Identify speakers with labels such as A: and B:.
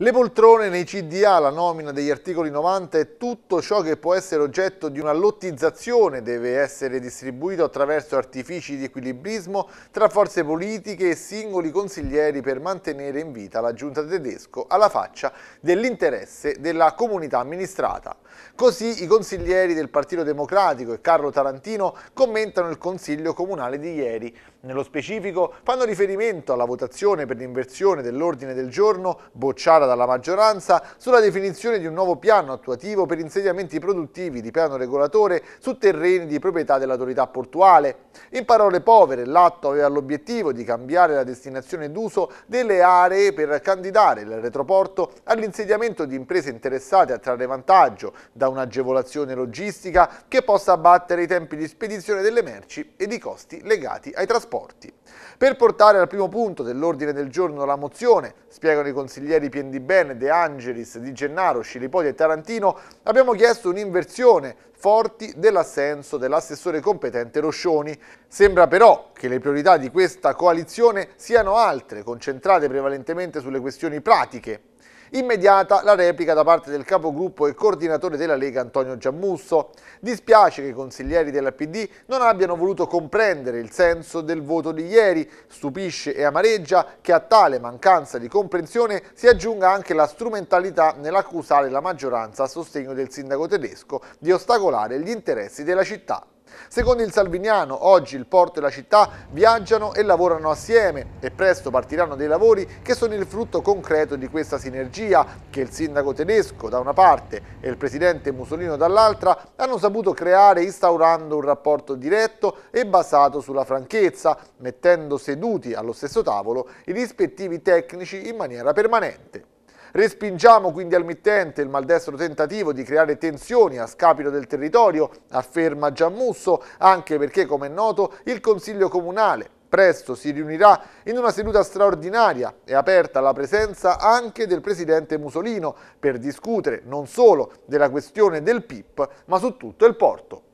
A: Le poltrone nei CDA, la nomina degli articoli 90 e tutto ciò che può essere oggetto di una lottizzazione deve essere distribuito attraverso artifici di equilibrismo tra forze politiche e singoli consiglieri per mantenere in vita la giunta tedesco alla faccia dell'interesse della comunità amministrata. Così i consiglieri del Partito Democratico e Carlo Tarantino commentano il Consiglio Comunale di ieri. Nello specifico fanno riferimento alla votazione per l'inversione dell'ordine del giorno bocciata dalla maggioranza sulla definizione di un nuovo piano attuativo per insediamenti produttivi di piano regolatore su terreni di proprietà dell'autorità portuale. In parole povere, l'atto aveva l'obiettivo di cambiare la destinazione d'uso delle aree per candidare il retroporto all'insediamento di imprese interessate a trarre vantaggio da un'agevolazione logistica che possa abbattere i tempi di spedizione delle merci ed i costi legati ai trasporti. Per portare al primo punto dell'ordine del giorno la mozione, spiegano i consiglieri Piendini di Ben, De Angelis, Di Gennaro, Scilipoli e Tarantino, abbiamo chiesto un'inversione forti dell'assenso dell'assessore competente Roscioni. Sembra però che le priorità di questa coalizione siano altre, concentrate prevalentemente sulle questioni pratiche, Immediata la replica da parte del capogruppo e coordinatore della Lega Antonio Giammusso. Dispiace che i consiglieri della PD non abbiano voluto comprendere il senso del voto di ieri. Stupisce e amareggia che a tale mancanza di comprensione si aggiunga anche la strumentalità nell'accusare la maggioranza a sostegno del sindaco tedesco di ostacolare gli interessi della città. Secondo il Salviniano, oggi il porto e la città viaggiano e lavorano assieme e presto partiranno dei lavori che sono il frutto concreto di questa sinergia che il sindaco tedesco da una parte e il presidente Musolino dall'altra hanno saputo creare instaurando un rapporto diretto e basato sulla franchezza, mettendo seduti allo stesso tavolo i rispettivi tecnici in maniera permanente. Respingiamo quindi al mittente il maldestro tentativo di creare tensioni a scapito del territorio, afferma Giammusso, anche perché, come è noto, il Consiglio Comunale presto si riunirà in una seduta straordinaria e aperta alla presenza anche del presidente Musolino per discutere non solo della questione del PIP, ma su tutto il porto.